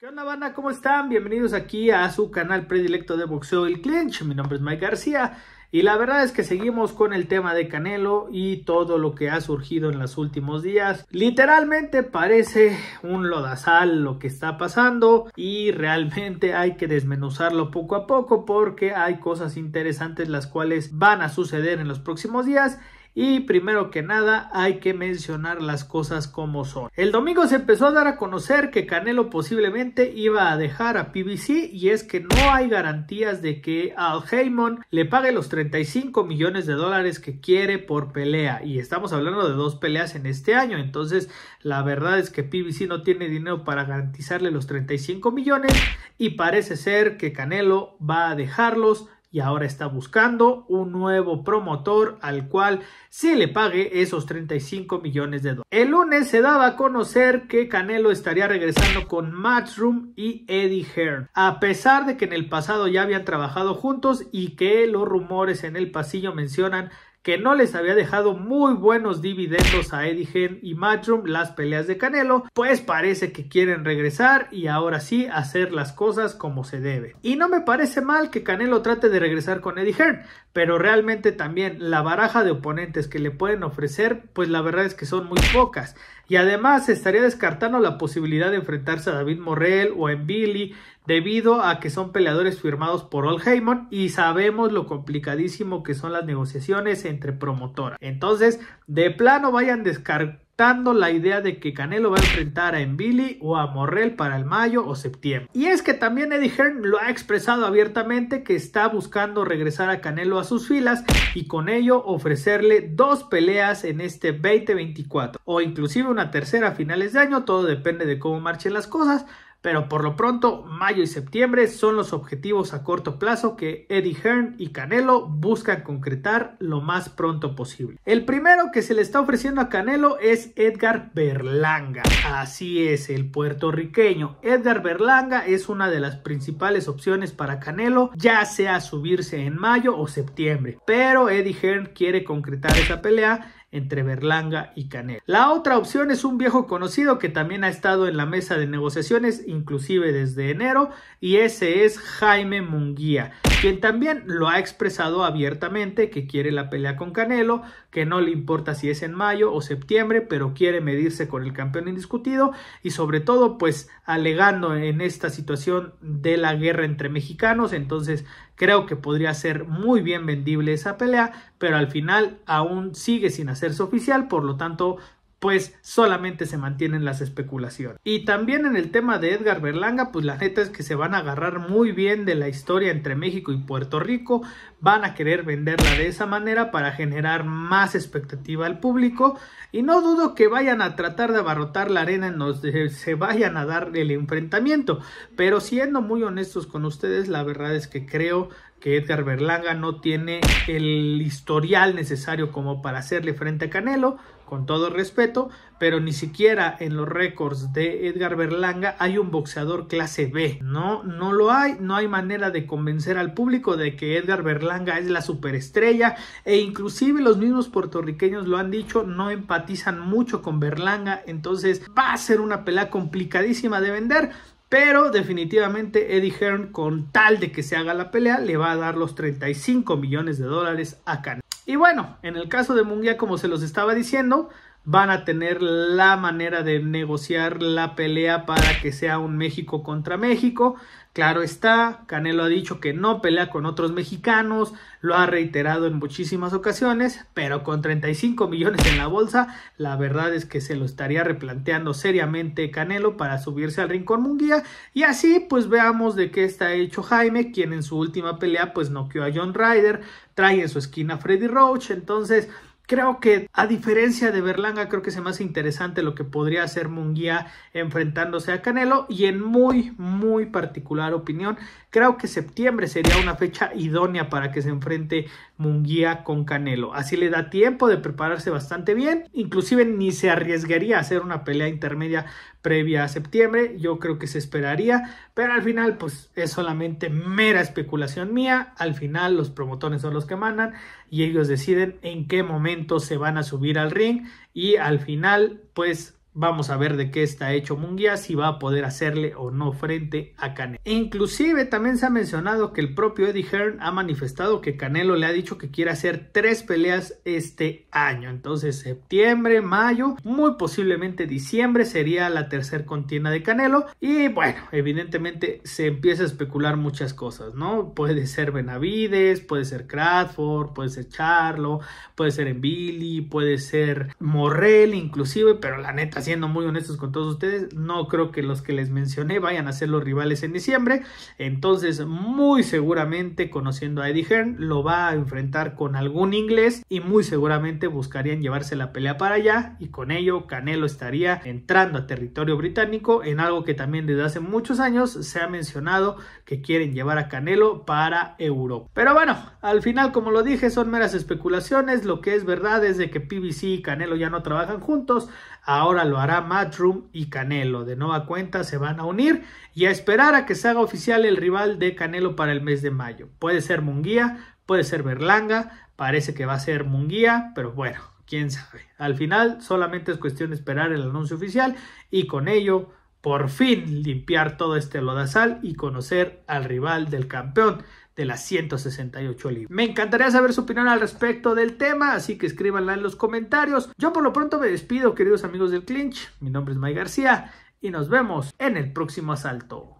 ¿Qué onda, banda? ¿Cómo están? Bienvenidos aquí a su canal predilecto de boxeo El Clinch. Mi nombre es Mike García y la verdad es que seguimos con el tema de Canelo y todo lo que ha surgido en los últimos días. Literalmente parece un lodazal lo que está pasando y realmente hay que desmenuzarlo poco a poco porque hay cosas interesantes las cuales van a suceder en los próximos días y primero que nada hay que mencionar las cosas como son. El domingo se empezó a dar a conocer que Canelo posiblemente iba a dejar a PBC y es que no hay garantías de que Al Haymon le pague los 35 millones de dólares que quiere por pelea y estamos hablando de dos peleas en este año entonces la verdad es que PBC no tiene dinero para garantizarle los 35 millones y parece ser que Canelo va a dejarlos y ahora está buscando un nuevo promotor al cual se le pague esos 35 millones de dólares. El lunes se daba a conocer que Canelo estaría regresando con Matchroom y Eddie Hearn, a pesar de que en el pasado ya habían trabajado juntos y que los rumores en el pasillo mencionan que no les había dejado muy buenos dividendos a Eddie Hearn y Matchroom las peleas de Canelo, pues parece que quieren regresar y ahora sí hacer las cosas como se debe. Y no me parece mal que Canelo trate de regresar con Eddie Hearn, pero realmente también la baraja de oponentes que le pueden ofrecer, pues la verdad es que son muy pocas. Y además estaría descartando la posibilidad de enfrentarse a David Morrell o a Billy debido a que son peleadores firmados por Old Heyman y sabemos lo complicadísimo que son las negociaciones entre promotoras. Entonces, de plano vayan descartando la idea de que Canelo va a enfrentar a Embili o a Morrell para el mayo o septiembre. Y es que también Eddie Hearn lo ha expresado abiertamente que está buscando regresar a Canelo a sus filas y con ello ofrecerle dos peleas en este 2024 o inclusive una tercera a finales de año, todo depende de cómo marchen las cosas pero por lo pronto mayo y septiembre son los objetivos a corto plazo que Eddie Hearn y Canelo buscan concretar lo más pronto posible. El primero que se le está ofreciendo a Canelo es Edgar Berlanga. Así es, el puertorriqueño. Edgar Berlanga es una de las principales opciones para Canelo, ya sea subirse en mayo o septiembre, pero Eddie Hearn quiere concretar esa pelea entre Berlanga y Canelo. La otra opción es un viejo conocido que también ha estado en la mesa de negociaciones inclusive desde enero, y ese es Jaime Munguía, quien también lo ha expresado abiertamente que quiere la pelea con Canelo, que no le importa si es en mayo o septiembre, pero quiere medirse con el campeón indiscutido y sobre todo pues alegando en esta situación de la guerra entre mexicanos, entonces creo que podría ser muy bien vendible esa pelea, pero al final aún sigue sin hacerse oficial, por lo tanto pues solamente se mantienen las especulaciones. Y también en el tema de Edgar Berlanga, pues la neta es que se van a agarrar muy bien de la historia entre México y Puerto Rico, van a querer venderla de esa manera para generar más expectativa al público y no dudo que vayan a tratar de abarrotar la arena en donde se vayan a dar el enfrentamiento, pero siendo muy honestos con ustedes, la verdad es que creo que Edgar Berlanga no tiene el historial necesario como para hacerle frente a Canelo, con todo respeto, pero ni siquiera en los récords de Edgar Berlanga hay un boxeador clase B. No, no lo hay, no hay manera de convencer al público de que Edgar Berlanga es la superestrella e inclusive los mismos puertorriqueños lo han dicho, no empatizan mucho con Berlanga, entonces va a ser una pelea complicadísima de vender, pero definitivamente Eddie Hearn, con tal de que se haga la pelea, le va a dar los 35 millones de dólares a Canadá. Y bueno, en el caso de Mungia, como se los estaba diciendo, van a tener la manera de negociar la pelea para que sea un México contra México. Claro está, Canelo ha dicho que no pelea con otros mexicanos, lo ha reiterado en muchísimas ocasiones, pero con 35 millones en la bolsa, la verdad es que se lo estaría replanteando seriamente Canelo para subirse al Rincón Munguía y así pues veamos de qué está hecho Jaime, quien en su última pelea pues noqueó a John Ryder, trae en su esquina a Freddy Roach, entonces Creo que a diferencia de Berlanga, creo que es más interesante lo que podría hacer Munguía enfrentándose a Canelo y en muy, muy particular opinión, creo que septiembre sería una fecha idónea para que se enfrente Munguía con Canelo. Así le da tiempo de prepararse bastante bien, inclusive ni se arriesgaría a hacer una pelea intermedia previa a septiembre, yo creo que se esperaría, pero al final pues es solamente mera especulación mía, al final los promotores son los que mandan y ellos deciden en qué momento se van a subir al ring y al final pues Vamos a ver de qué está hecho Munguía, si va a poder hacerle o no frente a Canelo. E inclusive también se ha mencionado que el propio Eddie Hearn ha manifestado que Canelo le ha dicho que quiere hacer tres peleas este año. Entonces septiembre, mayo, muy posiblemente diciembre sería la tercera contienda de Canelo. Y bueno, evidentemente se empieza a especular muchas cosas, ¿no? Puede ser Benavides, puede ser Cradford, puede ser Charlo, puede ser Billy, puede ser Morrell inclusive, pero la neta siendo muy honestos con todos ustedes, no creo que los que les mencioné vayan a ser los rivales en diciembre. Entonces, muy seguramente, conociendo a Eddie Hearn, lo va a enfrentar con algún inglés y muy seguramente buscarían llevarse la pelea para allá. Y con ello, Canelo estaría entrando a territorio británico en algo que también desde hace muchos años se ha mencionado que quieren llevar a Canelo para Europa. Pero bueno, al final, como lo dije, son meras especulaciones. Lo que es verdad es de que PBC y Canelo ya no trabajan juntos. Ahora lo hará Matroom y Canelo. De nueva cuenta se van a unir y a esperar a que se haga oficial el rival de Canelo para el mes de mayo. Puede ser Munguía, puede ser Berlanga, parece que va a ser Munguía, pero bueno, quién sabe. Al final solamente es cuestión de esperar el anuncio oficial y con ello por fin limpiar todo este lodazal y conocer al rival del campeón de las 168 libras. Me encantaría saber su opinión al respecto del tema, así que escríbanla en los comentarios. Yo por lo pronto me despido, queridos amigos del Clinch. Mi nombre es Mike García y nos vemos en el próximo asalto.